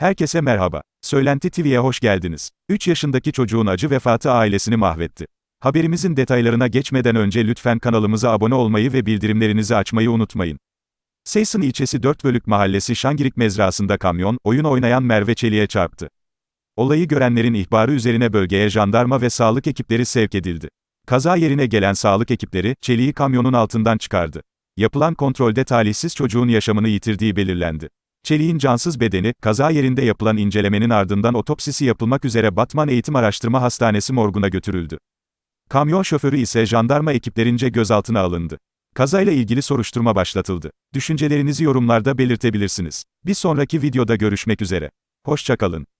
Herkese merhaba. Söylenti TV'ye hoş geldiniz. 3 yaşındaki çocuğun acı vefatı ailesini mahvetti. Haberimizin detaylarına geçmeden önce lütfen kanalımıza abone olmayı ve bildirimlerinizi açmayı unutmayın. Seyson ilçesi 4 bölük mahallesi Şangirik mezrasında kamyon, oyun oynayan Merve Çelik'e çarptı. Olayı görenlerin ihbarı üzerine bölgeye jandarma ve sağlık ekipleri sevk edildi. Kaza yerine gelen sağlık ekipleri, Çelik'i kamyonun altından çıkardı. Yapılan kontrolde talihsiz çocuğun yaşamını yitirdiği belirlendi. Çelik'in cansız bedeni, kaza yerinde yapılan incelemenin ardından otopsisi yapılmak üzere Batman Eğitim Araştırma Hastanesi morguna götürüldü. Kamyon şoförü ise jandarma ekiplerince gözaltına alındı. Kazayla ilgili soruşturma başlatıldı. Düşüncelerinizi yorumlarda belirtebilirsiniz. Bir sonraki videoda görüşmek üzere. Hoşçakalın.